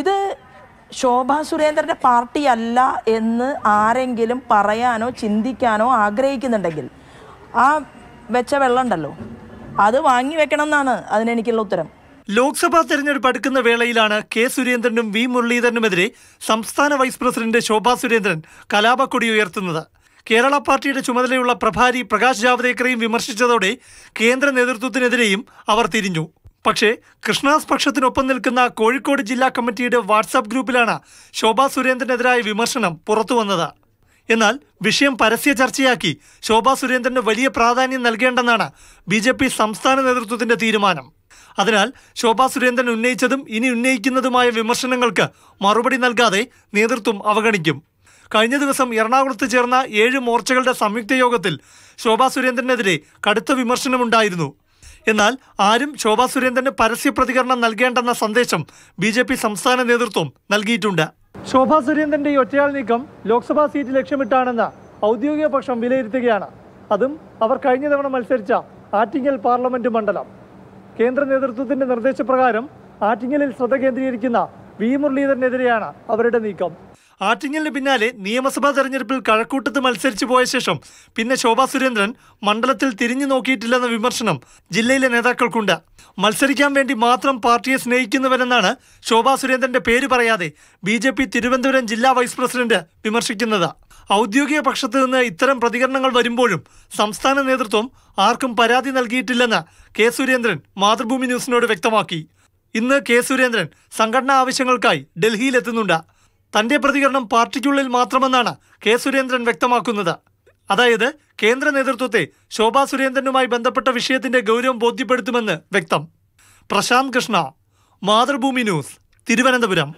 ഇത് ശോഭാ സുരേന്ദ്രന്റെ പാർട്ടി അല്ല എന്ന് ആരെങ്കിലും പറയാനോ ചിന്തിക്കാനോ ആഗ്രഹിക്കുന്നുണ്ടെങ്കിൽ ആ വെച്ച വെള്ളം ഉണ്ടല്ലോ അത് വാങ്ങി വെക്കണം എന്നാണ് അതിനെനിക്കുള്ള ഉത്തരം ലോക്സഭാ തെരഞ്ഞെടുപ്പ് അടുക്കുന്ന വേളയിലാണ് കെ സുരേന്ദ്രനും വി മുരളീധരനുമെതിരെ സംസ്ഥാന വൈസ് പ്രസിഡന്റ് ശോഭാ സുരേന്ദ്രൻ കലാപക്കൊടി ഉയർത്തുന്നത് കേരള പാർട്ടിയുടെ ചുമതലയുള്ള പ്രഭാരി പ്രകാശ് ജാവദേക്കറേയും വിമർശിച്ചതോടെ കേന്ദ്ര നേതൃത്വത്തിനെതിരെയും അവർ തിരിഞ്ഞു പക്ഷേ കൃഷ്ണദാസ് പക്ഷത്തിനൊപ്പം നിൽക്കുന്ന കോഴിക്കോട് ജില്ലാ കമ്മിറ്റിയുടെ വാട്സാപ്പ് ഗ്രൂപ്പിലാണ് ശോഭാ സുരേന്ദ്രനെതിരായ വിമർശനം പുറത്തു വന്നത് എന്നാൽ വിഷയം പരസ്യ ചർച്ചയാക്കി ശോഭാ സുരേന്ദ്രന് വലിയ പ്രാധാന്യം നൽകേണ്ടെന്നാണ് ബി ജെ പി സംസ്ഥാന നേതൃത്വത്തിന്റെ തീരുമാനം അതിനാൽ ശോഭാ സുരേന്ദ്രൻ ഉന്നയിച്ചതും ഇനി ഉന്നയിക്കുന്നതുമായ വിമർശനങ്ങൾക്ക് മറുപടി നൽകാതെ നേതൃത്വം അവഗണിക്കും കഴിഞ്ഞ ദിവസം എറണാകുളത്ത് ചേർന്ന ഏഴ് മോർച്ചകളുടെ സംയുക്ത യോഗത്തിൽ ശോഭാ സുരേന്ദ്രനെതിരെ കടുത്ത വിമർശനമുണ്ടായിരുന്നു എന്നാൽ ആരും ശോഭാ സുരേന്ദ്രന് പരസ്യ പ്രതികരണം നൽകേണ്ടെന്ന സന്ദേശം ബി ജെ പി സംസ്ഥാന നേതൃത്വം നൽകിയിട്ടുണ്ട് ശോഭാ സുരേന്ദ്രന്റെ ഒറ്റയാൾ നീക്കം ലോക്സഭാ സീറ്റ് ലക്ഷ്യമിട്ടാണെന്ന് ഔദ്യോഗിക പക്ഷം വിലയിരുത്തുകയാണ് അതും അവർ കഴിഞ്ഞ തവണ മത്സരിച്ച ആറ്റിങ്ങൽ പാർലമെന്റ് മണ്ഡലം കേന്ദ്ര നേതൃത്വത്തിന്റെ നിർദ്ദേശപ്രകാരം ആറ്റിങ്ങലിൽ ശ്രദ്ധ കേന്ദ്രീകരിക്കുന്ന വി മുരളീധരനെതിരെയാണ് അവരുടെ നീക്കം ആറ്റിങ്ങലിന് പിന്നാലെ നിയമസഭാ തെരഞ്ഞെടുപ്പിൽ കഴക്കൂട്ടത്ത് മത്സരിച്ചു പോയ ശേഷം പിന്നെ ശോഭാ സുരേന്ദ്രൻ മണ്ഡലത്തിൽ തിരിഞ്ഞു നോക്കിയിട്ടില്ലെന്ന വിമർശനം ജില്ലയിലെ നേതാക്കൾക്കുണ്ട് മത്സരിക്കാൻ വേണ്ടി മാത്രം പാർട്ടിയെ സ്നേഹിക്കുന്നവരെന്നാണ് ശോഭാ സുരേന്ദ്രന്റെ പേര് പറയാതെ ബി തിരുവനന്തപുരം ജില്ലാ വൈസ് പ്രസിഡന്റ് വിമർശിക്കുന്നത് ഔദ്യോഗിക പക്ഷത്തു നിന്ന് ഇത്തരം പ്രതികരണങ്ങൾ വരുമ്പോഴും സംസ്ഥാന നേതൃത്വം ആർക്കും പരാതി നൽകിയിട്ടില്ലെന്ന് കെ സുരേന്ദ്രൻ മാതൃഭൂമി ന്യൂസിനോട് വ്യക്തമാക്കി ഇന്ന് കെ സുരേന്ദ്രൻ സംഘടനാ ആവശ്യങ്ങൾക്കായി ഡൽഹിയിലെത്തുന്നുണ്ട് തന്റെ പ്രതികരണം പാർട്ടിക്കുള്ളിൽ മാത്രമെന്നാണ് കെ സുരേന്ദ്രൻ വ്യക്തമാക്കുന്നത് അതായത് കേന്ദ്ര നേതൃത്വത്തെ ശോഭാ സുരേന്ദ്രനുമായി ബന്ധപ്പെട്ട വിഷയത്തിന്റെ ഗൗരവം ബോധ്യപ്പെടുത്തുമെന്ന് വ്യക്തം പ്രശാന്ത് കൃഷ്ണ മാതൃഭൂമി ന്യൂസ് തിരുവനന്തപുരം